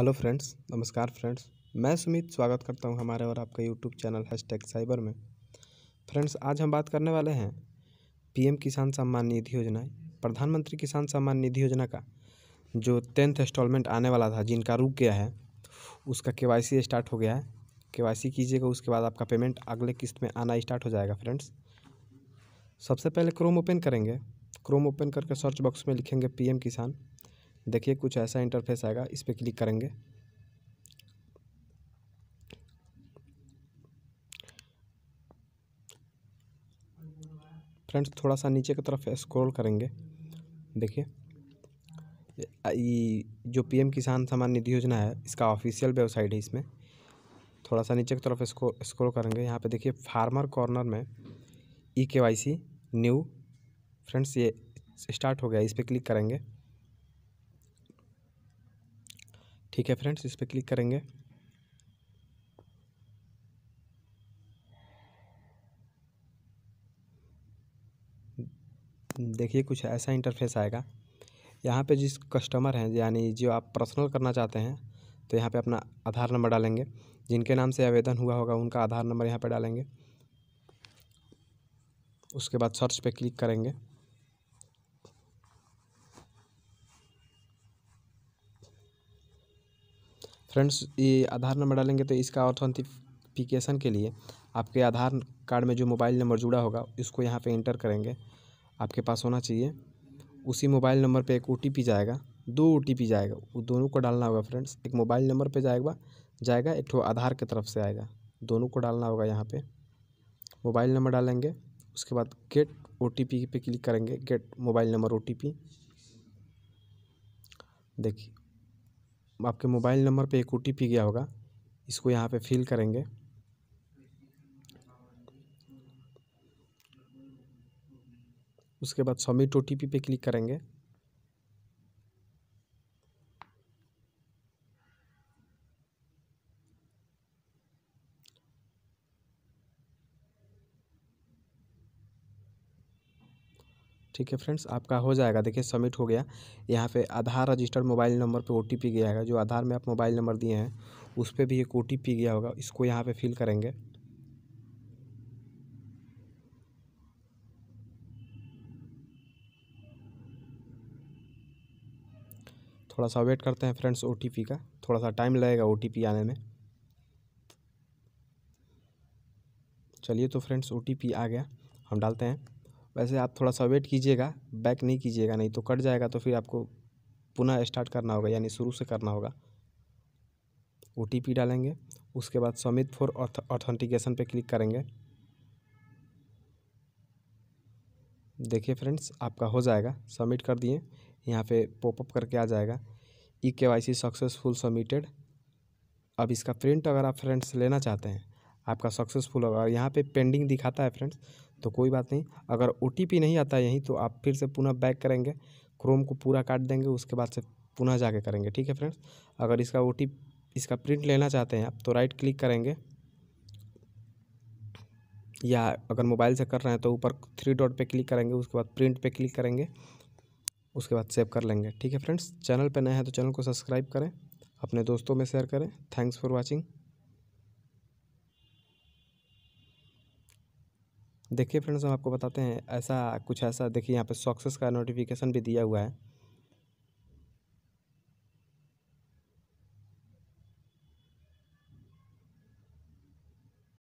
hello friends नमस्कार friends मैं सुमित स्वागत करता हूं हमारे और आपका यूट्यूब चैनल हैशटैग साइबर में फ्रेंड्स आज हम बात करने वाले हैं पीएम किसान सम्मान निधि योजना प्रधानमंत्री किसान सम्मान निधि योजना का जो टेंथ इंस्टॉलमेंट आने वाला था जिनका रुक गया है उसका के स्टार्ट हो गया है के कीजिएगा उसके बाद आपका पेमेंट अगले किस्त में आना स्टार्ट हो जाएगा फ्रेंड्स सबसे पहले क्रोम ओपन करेंगे क्रोम ओपन करके सर्च बॉक्स में लिखेंगे पी किसान देखिए कुछ ऐसा इंटरफेस आएगा इस पर क्लिक करेंगे फ्रेंड्स थोड़ा सा नीचे की तरफ स्क्रॉल करेंगे देखिए जो पीएम किसान सम्मान निधि योजना है इसका ऑफिशियल वेबसाइट है इसमें थोड़ा सा नीचे की तरफ इसको स्क्रॉल करेंगे यहाँ पे देखिए फार्मर कॉर्नर में E K Y C new friends ये स्टार्ट हो गया इस पर क्लिक करेंगे ठीक है फ्रेंड्स इस पर क्लिक करेंगे देखिए कुछ ऐसा इंटरफेस आएगा यहाँ पे जिस कस्टमर हैं यानी जो आप पर्सनल करना चाहते हैं तो यहाँ पे अपना आधार नंबर डालेंगे जिनके नाम से आवेदन हुआ होगा उनका आधार नंबर यहाँ पे डालेंगे उसके बाद सर्च पे क्लिक करेंगे फ्रेंड्स ये आधार नंबर डालेंगे तो इसका ऑथेंटिफिकेशन के लिए आपके आधार कार्ड में जो मोबाइल नंबर जुड़ा होगा इसको यहाँ पे इंटर करेंगे आपके पास होना चाहिए उसी मोबाइल नंबर पे एक ओ जाएगा दो ओ जाएगा वो दोनों को डालना होगा फ्रेंड्स एक मोबाइल नंबर पे जाएगा जाएगा एक आधार की तरफ से आएगा दोनों को डालना होगा यहाँ पर मोबाइल नंबर डालेंगे उसके बाद गेट ओ टी पी पे क्लिक करेंगे get mobile number O T P देखिए आपके मोबाइल नंबर पे एक ओ गया होगा इसको यहाँ पे फिल करेंगे उसके बाद सबमिट ओ पे क्लिक करेंगे ठीक है फ्रेंड्स आपका हो जाएगा देखिए सबमिट हो गया यहाँ पे आधार रजिस्टर्ड मोबाइल नंबर पे ओ गया है जो आधार में आप मोबाइल नंबर दिए हैं उस पर भी एक ओ गया होगा इसको यहाँ पे फिल करेंगे थोड़ा सा वेट करते हैं फ्रेंड्स ओ का थोड़ा सा टाइम लगेगा ओ आने में चलिए तो फ्रेंड्स ओ आ गया हम डालते हैं वैसे आप थोड़ा सा वेट कीजिएगा बैक नहीं कीजिएगा नहीं तो कट जाएगा तो फिर आपको पुनः स्टार्ट करना होगा यानी शुरू से करना होगा ओ डालेंगे उसके बाद समित फॉर ऑथेंटिकेशन पे क्लिक करेंगे देखिए फ्रेंड्स आपका हो जाएगा सबमिट कर दिए यहाँ पे पॉपअप करके आ जाएगा ई के वाई सी सक्सेसफुल सबमिटेड अब इसका प्रिंट अगर आप फ्रेंड्स लेना चाहते हैं आपका सक्सेसफुल होगा और यहाँ पे पेंडिंग दिखाता है फ्रेंड्स तो कोई बात नहीं अगर ओ नहीं आता यहीं तो आप फिर से पुनः बैक करेंगे क्रोम को पूरा काट देंगे उसके बाद से पुनः जाके करेंगे ठीक है फ्रेंड्स अगर इसका ओ इसका प्रिंट लेना चाहते हैं आप तो राइट क्लिक करेंगे या अगर मोबाइल से कर रहे हैं तो ऊपर थ्री डॉट पे क्लिक करेंगे उसके बाद प्रिंट पे क्लिक करेंगे उसके बाद सेव कर लेंगे ठीक है फ्रेंड्स चैनल पर नए हैं तो चैनल को सब्सक्राइब करें अपने दोस्तों में शेयर करें थैंक्स फॉर वॉचिंग देखिए फ्रेंड्स हम आपको बताते हैं ऐसा कुछ ऐसा देखिए यहाँ पे सक्सेस का नोटिफिकेशन भी दिया हुआ है